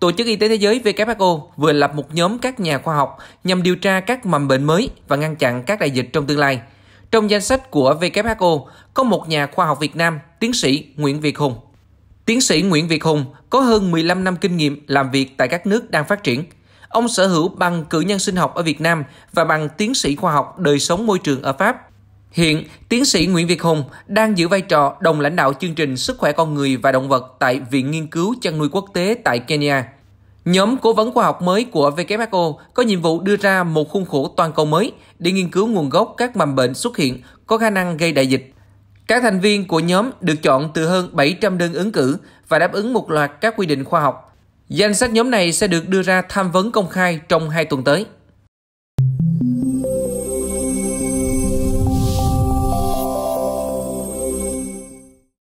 Tổ chức Y tế Thế giới WHO vừa lập một nhóm các nhà khoa học nhằm điều tra các mầm bệnh mới và ngăn chặn các đại dịch trong tương lai. Trong danh sách của WHO có một nhà khoa học Việt Nam, tiến sĩ Nguyễn Việt Hùng. Tiến sĩ Nguyễn Việt Hùng có hơn 15 năm kinh nghiệm làm việc tại các nước đang phát triển. Ông sở hữu bằng cử nhân sinh học ở Việt Nam và bằng tiến sĩ khoa học đời sống môi trường ở Pháp – Hiện, tiến sĩ Nguyễn Việt Hùng đang giữ vai trò đồng lãnh đạo chương trình Sức khỏe con người và động vật tại Viện Nghiên cứu Chăn nuôi Quốc tế tại Kenya. Nhóm cố vấn khoa học mới của WHO có nhiệm vụ đưa ra một khuôn khổ toàn cầu mới để nghiên cứu nguồn gốc các mầm bệnh xuất hiện có khả năng gây đại dịch. Các thành viên của nhóm được chọn từ hơn 700 đơn ứng cử và đáp ứng một loạt các quy định khoa học. Danh sách nhóm này sẽ được đưa ra tham vấn công khai trong hai tuần tới.